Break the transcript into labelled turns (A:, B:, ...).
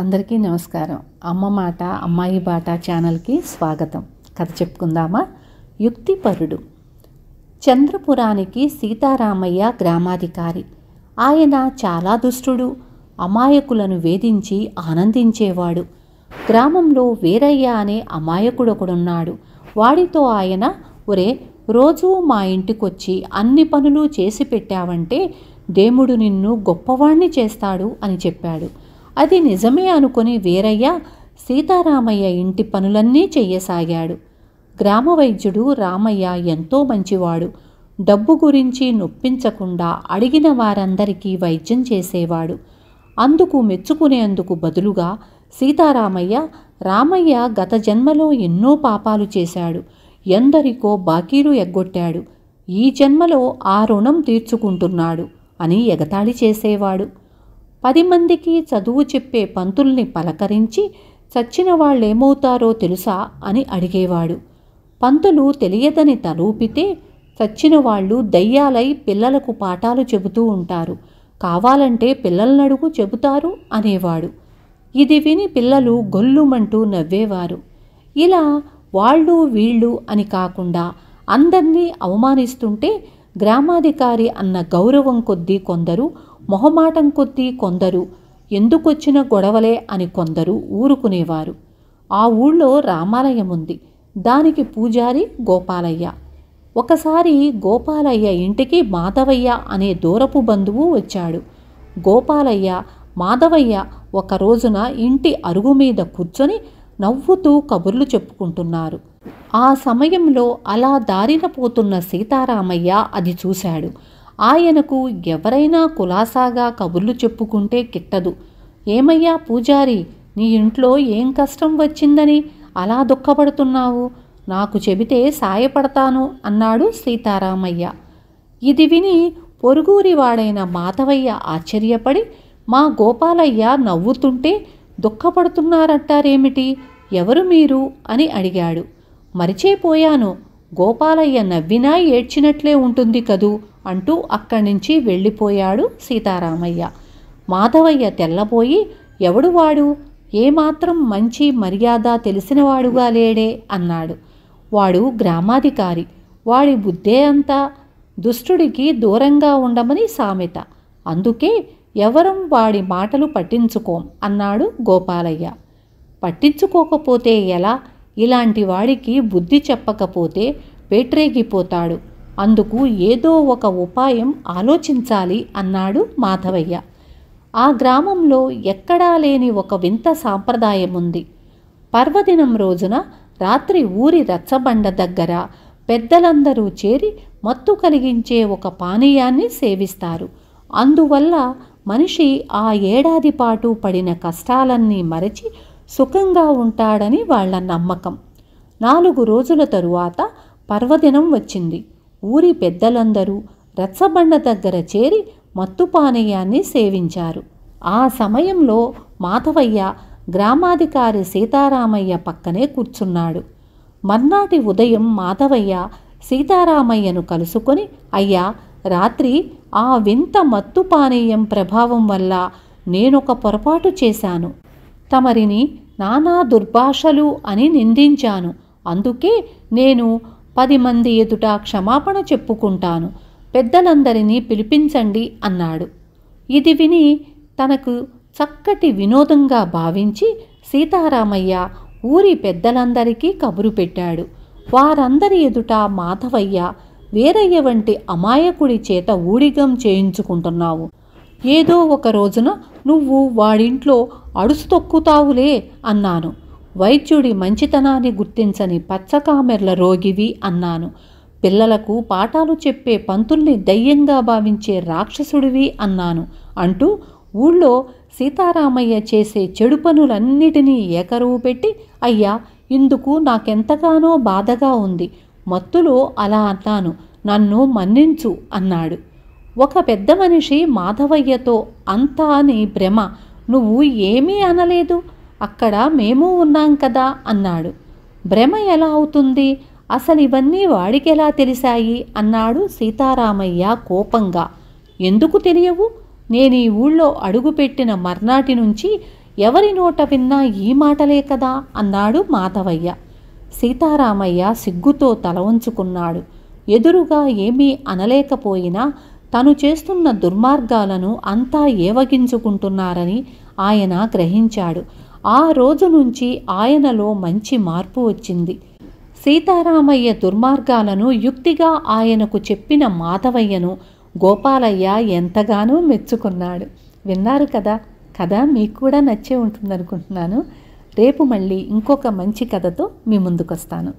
A: అందరికీ నమస్కారం అమ్మ మాట అమ్మాయి బాట ఛానల్కి స్వాగతం కథ చెప్పుకుందామా యుక్తిపరుడు చంద్రపురానికి సీతారామయ్య గ్రామాధికారి ఆయన చాలా దుష్టుడు అమాయకులను వేధించి ఆనందించేవాడు గ్రామంలో వేరయ్య అనే అమాయకుడు ఒకడున్నాడు వాడితో ఆయన ఒరే రోజూ మా ఇంటికొచ్చి అన్ని పనులు చేసి పెట్టావంటే దేముడు నిన్ను గొప్పవాణ్ణి చేస్తాడు అని చెప్పాడు అది నిజమే అనుకుని వీరయ్య సీతారామయ్య ఇంటి పనులన్నీ చెయ్యసాగాడు గ్రామ వైద్యుడు రామయ్య ఎంతో మంచివాడు డబ్బు గురించి నొప్పించకుండా అడిగిన వారందరికీ వైద్యం చేసేవాడు అందుకు మెచ్చుకునేందుకు బదులుగా సీతారామయ్య రామయ్య గత జన్మలో ఎన్నో పాపాలు చేశాడు ఎందరికో బాకీలు ఎగ్గొట్టాడు ఈ జన్మలో ఆ రుణం తీర్చుకుంటున్నాడు అని ఎగతాళి చేసేవాడు పది మందికి చదువు చెప్పే పంతుల్ని పలకరించి చచ్చిన వాళ్ళేమవుతారో తెలుసా అని అడిగేవాడు పంతులు తెలియదని తలూపితే చచ్చిన వాళ్ళు దయ్యాలై పిల్లలకు పాఠాలు చెబుతూ ఉంటారు కావాలంటే పిల్లలనడుగు చెబుతారు అనేవాడు ఇది విని పిల్లలు గొల్లుమంటూ నవ్వేవారు ఇలా వాళ్ళు వీళ్ళు అని కాకుండా అందరినీ అవమానిస్తుంటే గ్రామాధికారి అన్న గౌరవం కొద్దీ కొందరు మొహమాటం కొద్దీ కొందరు ఎందుకొచ్చిన గొడవలే అని కొందరు ఊరుకునేవారు ఆ ఊళ్ళో రామాలయం ఉంది దానికి పూజారి గోపాలయ్య ఒకసారి గోపాలయ్య ఇంటికి మాధవయ్య అనే దూరపు బంధువు వచ్చాడు గోపాలయ్య మాధవయ్య ఒక రోజున ఇంటి అరుగు మీద కూర్చొని నవ్వుతూ కబుర్లు చెప్పుకుంటున్నారు ఆ సమయంలో అలా దారిన పోతున్న సీతారామయ్య అది చూశాడు ఆయనకు ఎవరైనా కులాసాగా కబుర్లు చెప్పుకుంటే కిట్టదు ఏమయ్యా పూజారి నీ ఇంట్లో ఏం కష్టం వచ్చిందని అలా దుఃఖపడుతున్నావు నాకు చెబితే సాయపడతాను అన్నాడు సీతారామయ్య ఇది విని పొరుగురివాడైన మాధవయ్య ఆశ్చర్యపడి మా గోపాలయ్య నవ్వుతుంటే దుఃఖపడుతున్నారంటారేమిటి ఎవరు మీరు అని అడిగాడు మరిచేపోయాను గోపాలయ్య నవ్వినా ఏడ్చినట్లే ఉంటుంది కదూ అంటూ అక్కడి నుంచి వెళ్ళిపోయాడు సీతారామయ్య మాధవయ్య తెల్లబోయి ఎవడు వాడు ఏమాత్రం మంచి మర్యాద తెలిసినవాడుగా లేడే అన్నాడు వాడు గ్రామాధికారి వాడి బుద్ధే అంతా దుష్టుడికి దూరంగా ఉండమని సామెత అందుకే ఎవరం వాడి మాటలు పట్టించుకోం అన్నాడు గోపాలయ్య పట్టించుకోకపోతే ఎలా ఇలాంటి వాడికి బుద్ధి చెప్పకపోతే పేట్రేగిపోతాడు అందుకు ఏదో ఒక ఉపాయం ఆలోచించాలి అన్నాడు మాధవయ్య ఆ గ్రామంలో ఎక్కడా లేని ఒక వింత సాంప్రదాయం ఉంది పర్వదినం రోజున రాత్రి ఊరి రచ్చబండ దగ్గర పెద్దలందరూ చేరి మత్తు కలిగించే ఒక పానీయాన్ని సేవిస్తారు అందువల్ల మనిషి ఆ ఏడాది పాటు పడిన కష్టాలన్నీ మరచి సుఖంగా ఉంటాడని వాళ్ల నమ్మకం నాలుగు రోజుల తరువాత పర్వదినం వచ్చింది ఊరి పెద్దలందరూ రచ్చబండ దగ్గర చేరి మత్తుపానీయాన్ని సేవించారు ఆ సమయంలో మాధవయ్య గ్రామాధికారి సీతారామయ్య పక్కనే కూర్చున్నాడు మర్నాటి ఉదయం మాధవయ్య సీతారామయ్యను కలుసుకొని అయ్యా రాత్రి ఆ వింత మత్తు పానీయం ప్రభావం వల్ల నేనొక పొరపాటు చేశాను తమరిని నానా దుర్భాషలు అని నిందించాను అందుకే నేను పది మంది ఎదుట క్షమాపణ చెప్పుకుంటాను పెద్దలందరినీ పిలిపించండి అన్నాడు ఇది విని తనకు చక్కటి వినోదంగా భావించి సీతారామయ్య ఊరి పెద్దలందరికీ కబురు పెట్టాడు వారందరి ఎదుట మాధవయ్య వీరయ్య వంటి అమాయకుడి చేత ఊడిగం చేయించుకుంటున్నావు ఏదో ఒక రోజున నువ్వు వాడింట్లో అడుసు తొక్కుతావులే అన్నాను వైద్యుడి మంచితనాన్ని గుర్తించని పచ్చకామెర్ల రోగివి అన్నాను పిల్లలకు పాఠాలు చెప్పే పంతుల్ని దయ్యంగా భావించే రాక్షసుడివి అన్నాను అంటూ ఊళ్ళో సీతారామయ్య చేసే చెడు పనులన్నిటినీ ఏకరువు పెట్టి అయ్యా ఇందుకు నాకెంతగానో బాధగా ఉంది మత్తులో అలా అన్నాను నన్ను మన్నించు అన్నాడు ఒక పెద్ద మనిషి మాధవయ్యతో అంతా అని భ్రమ నువ్వు ఏమీ అనలేదు అక్కడ మేము ఉన్నాం కదా అన్నాడు భ్రమ ఎలా అవుతుంది అసలు ఇవన్నీ వాడికెలా తెలిసాయి అన్నాడు సీతారామయ్య కోపంగా ఎందుకు తెలియవు నేను ఈ ఊళ్ళో అడుగుపెట్టిన మర్నాటి నుంచి ఎవరి నోట విన్నా ఈ మాటలే కదా అన్నాడు మాధవయ్య సీతారామయ్య సిగ్గుతో తల వంచుకున్నాడు ఎదురుగా ఏమీ అనలేకపోయినా తను చేస్తున్న దుర్మార్గాలను అంతా ఏవగించుకుంటున్నారని ఆయన గ్రహించాడు ఆ రోజు నుంచి ఆయనలో మంచి మార్పు వచ్చింది సీతారామయ్య దుర్మార్గాలను యుక్తిగా ఆయనకు చెప్పిన మాధవయ్యను గోపాలయ్య ఎంతగానో మెచ్చుకున్నాడు విన్నారు కదా కథ మీకు కూడా నచ్చే ఉంటుందనుకుంటున్నాను రేపు మళ్ళీ ఇంకొక మంచి కథతో మీ ముందుకొస్తాను